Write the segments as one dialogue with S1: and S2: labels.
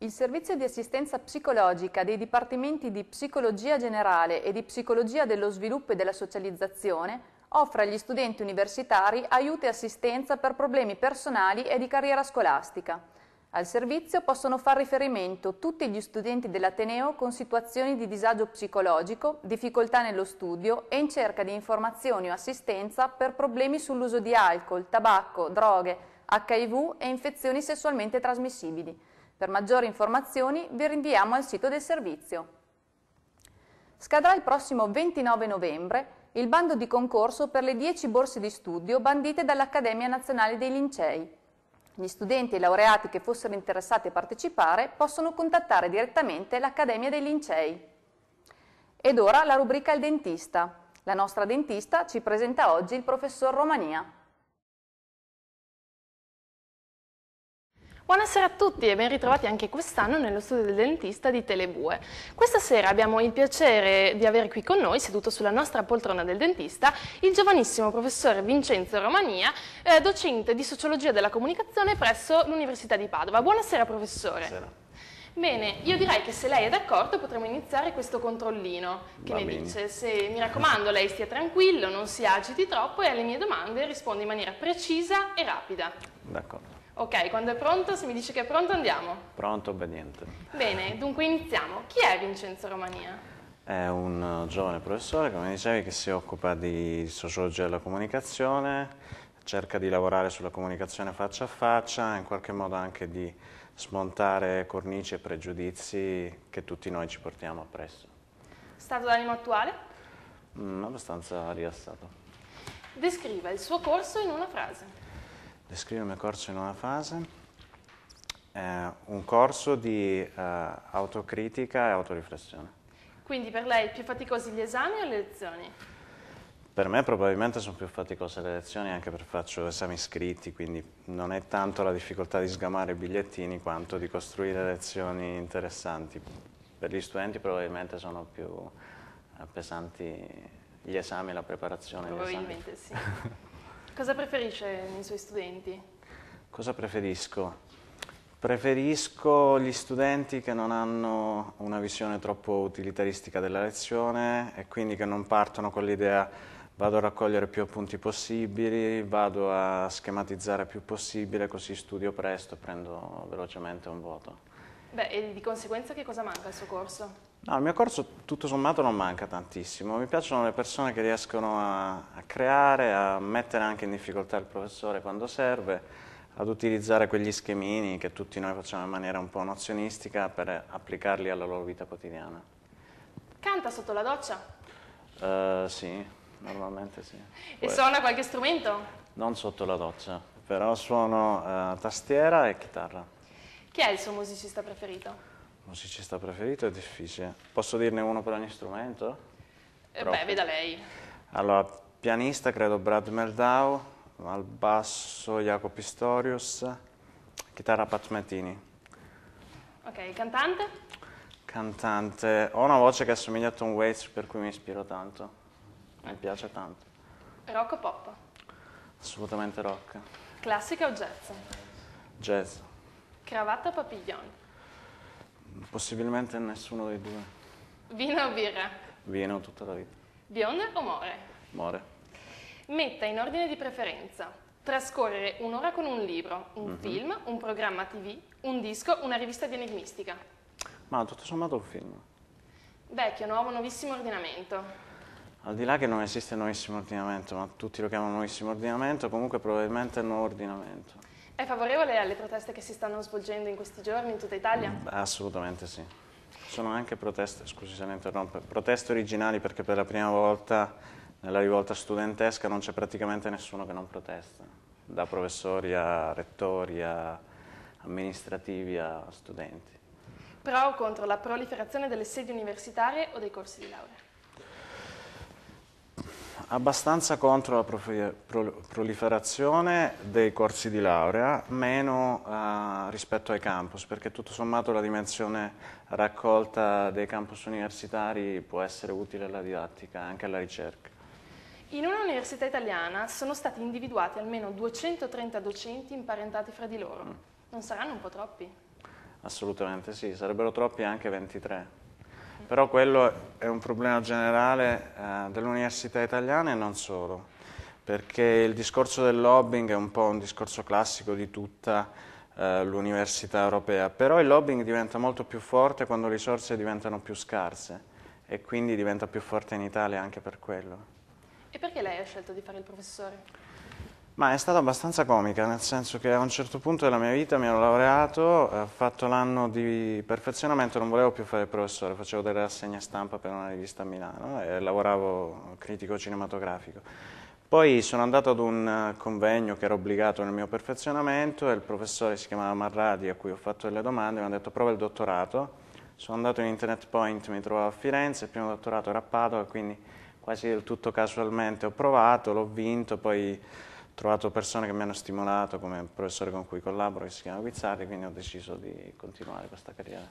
S1: Il servizio di assistenza psicologica dei Dipartimenti di Psicologia Generale e di Psicologia dello Sviluppo e della Socializzazione offre agli studenti universitari aiuto e assistenza per problemi personali e di carriera scolastica. Al servizio possono far riferimento tutti gli studenti dell'Ateneo con situazioni di disagio psicologico, difficoltà nello studio e in cerca di informazioni o assistenza per problemi sull'uso di alcol, tabacco, droghe, HIV e infezioni sessualmente trasmissibili. Per maggiori informazioni vi rinviamo al sito del servizio. Scadrà il prossimo 29 novembre il bando di concorso per le 10 borse di studio bandite dall'Accademia Nazionale dei Lincei. Gli studenti e i laureati che fossero interessati a partecipare possono contattare direttamente l'Accademia dei Lincei. Ed ora la rubrica Il dentista. La nostra dentista ci presenta oggi il professor Romania.
S2: Buonasera a tutti e ben ritrovati anche quest'anno nello studio del dentista di Telebue. Questa sera abbiamo il piacere di avere qui con noi, seduto sulla nostra poltrona del dentista, il giovanissimo professore Vincenzo Romania, eh, docente di Sociologia della Comunicazione presso l'Università di Padova. Buonasera professore. Buonasera. Bene, io direi che se lei è d'accordo potremmo iniziare questo controllino.
S1: Che Va ne bene. dice?
S2: Se, mi raccomando, lei stia tranquillo, non si agiti troppo e alle mie domande risponde in maniera precisa e rapida. D'accordo. Ok, quando è pronto, se mi dice che è pronto andiamo.
S1: Pronto, obbediente.
S2: Bene, dunque iniziamo. Chi è Vincenzo Romania?
S1: È un eh, giovane professore, come dicevi, che si occupa di sociologia della comunicazione, cerca di lavorare sulla comunicazione faccia a faccia, in qualche modo anche di smontare cornici e pregiudizi che tutti noi ci portiamo appresso.
S2: Stato d'animo attuale?
S1: Mm, abbastanza rilassato.
S2: Descriva il suo corso in una frase
S1: descrivo il mio corso in una fase. Eh, un corso di eh, autocritica e autoriflessione.
S2: Quindi per lei più faticosi gli esami o le lezioni?
S1: Per me probabilmente sono più faticose le lezioni anche perché faccio esami scritti, quindi non è tanto la difficoltà di sgamare i bigliettini quanto di costruire lezioni interessanti. Per gli studenti probabilmente sono più eh, pesanti gli esami e la preparazione. Probabilmente
S2: sì. Cosa preferisce nei suoi studenti?
S1: Cosa preferisco? Preferisco gli studenti che non hanno una visione troppo utilitaristica della lezione e quindi che non partono con l'idea vado a raccogliere più appunti possibili, vado a schematizzare più possibile, così studio presto e prendo velocemente un voto.
S2: Beh, e di conseguenza che cosa manca al suo corso?
S1: No, il mio corso tutto sommato non manca tantissimo, mi piacciono le persone che riescono a, a, creare, a mettere anche in difficoltà il professore quando serve, ad utilizzare quegli schemini che tutti noi facciamo in maniera un po' nozionistica per applicarli alla loro vita quotidiana.
S2: Canta sotto la doccia?
S1: Uh, sì, normalmente sì. Poi, e suona qualche
S2: strumento?
S1: Non sotto la doccia, però suono uh, tastiera e chitarra.
S2: Chi è il suo musicista preferito?
S1: Musicista preferito è difficile. Posso dirne uno per ogni strumento? Eh beh, veda lei. Allora, pianista credo Brad Merdau, al basso Jacopo Pistorius, chitarra Pat Mettini.
S2: Ok, cantante?
S1: Cantante. Ho una voce che assomiglia a Tom Waits, per cui mi ispiro tanto. Mi eh. piace tanto.
S2: Rock o pop?
S1: Assolutamente rock.
S2: Classica o jazz? Jazz. Cravatta o papiglione?
S1: Possibilmente nessuno dei due.
S2: Vino o birra?
S1: Vino tutta la vita.
S2: Bionda o more? More. Metta in ordine di preferenza. Trascorrere un'ora con un libro, un mm -hmm. film, un programma tv, un disco, una rivista di enigmistica.
S1: Ma tutto sommato un film.
S2: Vecchio, nuovo, nuovissimo ordinamento.
S1: Al di là che non esiste nuovissimo ordinamento, ma tutti lo chiamano nuovissimo ordinamento, comunque probabilmente è nuovo ordinamento.
S2: È favorevole alle proteste che si stanno svolgendo in questi giorni in tutta Italia? Mm,
S1: assolutamente sì. Sono anche proteste, scusi se la interrompo, proteste originali perché per la prima volta nella rivolta studentesca non c'è praticamente nessuno che non protesta, da professori a rettori a amministrativi a studenti.
S2: Pro contro la proliferazione delle sedi universitarie o dei corsi di laurea?
S1: abbastanza contro la pro proliferazione dei corsi di laurea, meno eh, rispetto ai campus, perché tutto sommato la dimensione raccolta dei campus universitari può essere utile alla didattica, anche alla ricerca.
S2: In un'università italiana sono stati individuati almeno 230 docenti imparentati fra di loro. Mm. Non saranno un po' troppi?
S1: Assolutamente sì, sarebbero troppi anche 23 però quello è un problema generale eh, dell'università italiana e non solo, perché il discorso del lobbying è un po' un discorso classico di tutta eh, l'università europea, però il lobbying diventa molto più forte quando le risorse diventano più scarse e quindi diventa più forte in Italia anche per quello.
S2: E perché lei ha scelto di fare il professore?
S1: Ma è stata abbastanza comica, nel senso che a un certo punto della mia vita mi ero laureato, ho eh, fatto l'anno di perfezionamento, non volevo più fare il professore, facevo delle rassegne stampa per una rivista a Milano e lavoravo critico cinematografico. Poi sono andato ad un eh, convegno che era obbligato nel mio perfezionamento e il professore si chiamava Marradi a cui ho fatto delle domande, mi ha detto prova il dottorato, sono andato in Internet Point, mi trovavo a Firenze, il primo dottorato era a Padova, quindi quasi del tutto casualmente ho provato, l'ho vinto, poi trovato persone che mi hanno stimolato, come il professore con cui collaboro, che si chiama Guizzardi, quindi ho deciso di continuare questa carriera.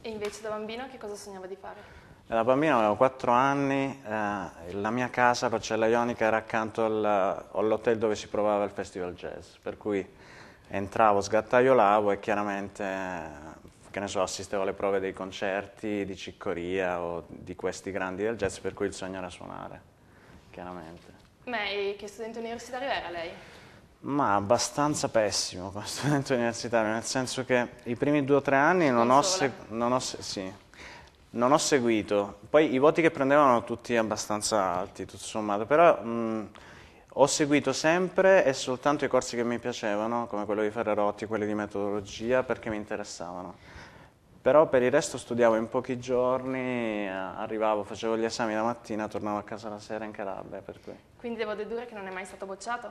S2: E invece da bambino che cosa sognava di fare?
S1: Da bambino avevo 4 anni, eh, la mia casa, Procella Ionica, era accanto al, all'hotel dove si provava il festival jazz, per cui entravo, sgattaiolavo e chiaramente, eh, che ne so, assistevo alle prove dei concerti di Ciccoria o di questi grandi del jazz, per cui il sogno era suonare, chiaramente.
S2: Beh, che studente universitario era lei?
S1: Ma abbastanza pessimo come studente universitario, nel senso che i primi due o tre anni non, ho, se non, ho, se sì, non ho, seguito. Poi i voti che prendevano tutti abbastanza alti, tutto sommato, però mh, ho seguito sempre e soltanto i corsi che mi piacevano, come quello di Ferrarotti, quelli di metodologia, perché mi interessavano. Però per il resto studiavo in pochi giorni, arrivavo, facevo gli esami la mattina, tornavo a casa la sera in Calabria, per cui...
S2: Quindi devo dedurre che non è mai stato bocciato?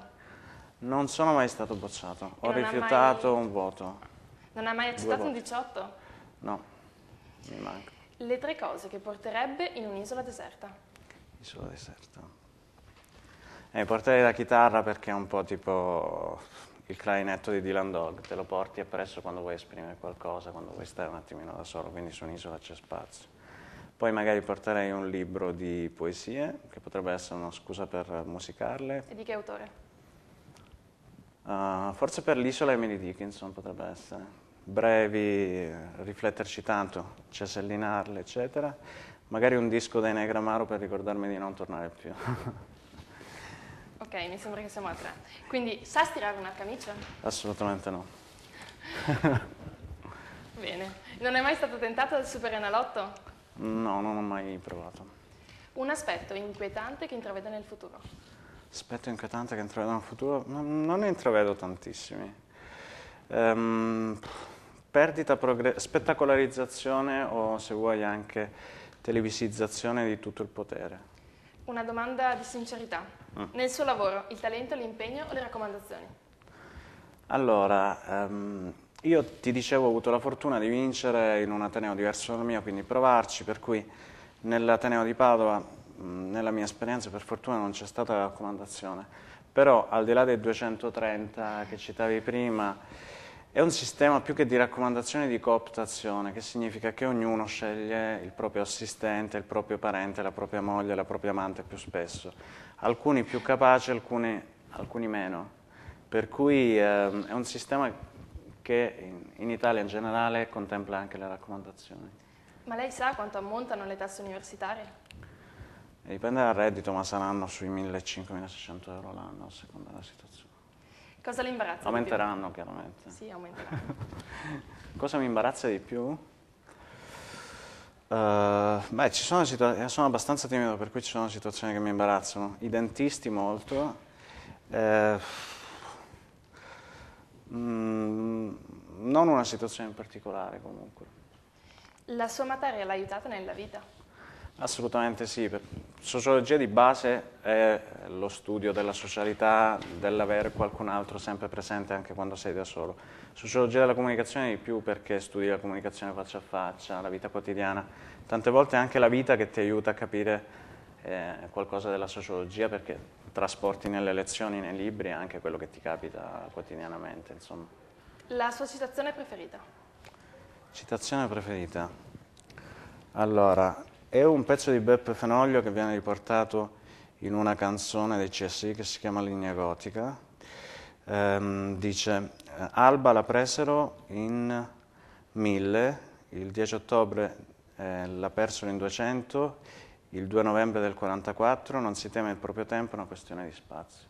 S1: Non sono mai stato bocciato, ho rifiutato mai... un voto.
S2: Non ha mai accettato un 18?
S1: No, mi manca.
S2: Le tre cose che porterebbe in un'isola deserta?
S1: Isola deserta. Eh, porterei la chitarra perché è un po' tipo il clarinetto di Dylan Dog, te lo porti appresso quando vuoi esprimere qualcosa, quando vuoi stare un attimino da solo, quindi su un'isola c'è spazio. Poi magari porterei un libro di poesie, che potrebbe essere una scusa per musicarle.
S2: E di che autore?
S1: Uh, forse per l'isola Emily Dickinson potrebbe essere. Brevi, rifletterci tanto, cesellinarle, eccetera. Magari un disco dei Negramaro per ricordarmi di non tornare più.
S2: ok, mi sembra che siamo a tre. Quindi, sa stirare una camicia?
S1: Assolutamente no.
S2: Bene. Non è mai stato tentato il Super Enalotto?
S1: No, non ho mai provato.
S2: Un aspetto inquietante che intravede nel futuro?
S1: Aspetto inquietante che intravede nel futuro? non ne intravedo tantissimi. Um, perdita, spettacolarizzazione o se vuoi anche televisizzazione di tutto il potere.
S2: Una domanda di sincerità. Mm. Nel suo lavoro, il talento, l'impegno o le raccomandazioni?
S1: Allora, um, io ti dicevo ho avuto la fortuna di vincere in un Ateneo diverso dal mio, quindi provarci, per cui nell'Ateneo di Padova, nella mia esperienza per fortuna non c'è stata la raccomandazione, però al di là dei 230 che citavi prima, è un sistema più che di raccomandazione di cooptazione, che significa che ognuno sceglie il proprio assistente, il proprio parente, la propria moglie, la propria amante più spesso, alcuni più capaci, alcuni, alcuni meno. Per cui eh, è un sistema che in, in Italia in generale contempla anche le raccomandazioni.
S2: Ma lei sa quanto ammontano le tasse universitarie?
S1: E dipende dal reddito, ma saranno sui 1.500-1.600 euro l'anno, a seconda della situazione.
S2: Cosa le imbarazza? Aumenteranno, chiaramente. Sì, aumenteranno.
S1: Cosa mi imbarazza di più? Uh, beh, ci sono situazioni, eh, sono abbastanza timido, per cui ci sono situazioni che mi imbarazzano. I dentisti molto. Eh, Mm, non una situazione in particolare comunque.
S2: La sua materia l'ha aiutata nella vita?
S1: Assolutamente sì, sociologia di base è lo studio della socialità, dell'avere qualcun altro sempre presente anche quando sei da solo. Sociologia della comunicazione di più perché studi la comunicazione faccia a faccia, la vita quotidiana, tante volte è anche la vita che ti aiuta a capire eh, qualcosa della sociologia perché trasporti nelle lezioni, nei libri, e anche quello che ti capita quotidianamente. Insomma.
S2: La sua citazione preferita?
S1: Citazione preferita? Allora, è un pezzo di Beppe Fenoglio che viene riportato in una canzone dei CSI che si chiama Linea Gotica. Ehm, dice, eh, Alba la presero in 1000, il 10 ottobre eh, la persero in 200 il 2 novembre del 44, non si teme il proprio tempo, è una questione di spazio.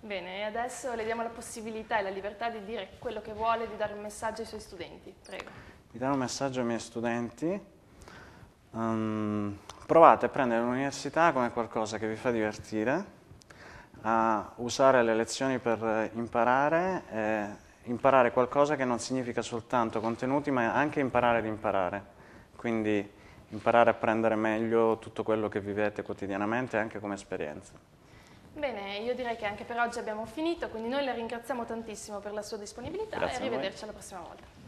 S2: Bene, e adesso le diamo la possibilità e la libertà di dire quello che vuole, di dare un messaggio ai suoi studenti. Prego.
S1: Vi darò un messaggio ai miei studenti. Um, provate a prendere l'università come qualcosa che vi fa divertire, a usare le lezioni per imparare, e imparare qualcosa che non significa soltanto contenuti, ma anche imparare ad imparare. Quindi imparare a prendere meglio tutto quello che vivete quotidianamente anche come esperienza.
S2: Bene, io direi che anche per oggi abbiamo finito, quindi noi la ringraziamo tantissimo per la sua disponibilità Grazie e arrivederci alla prossima volta.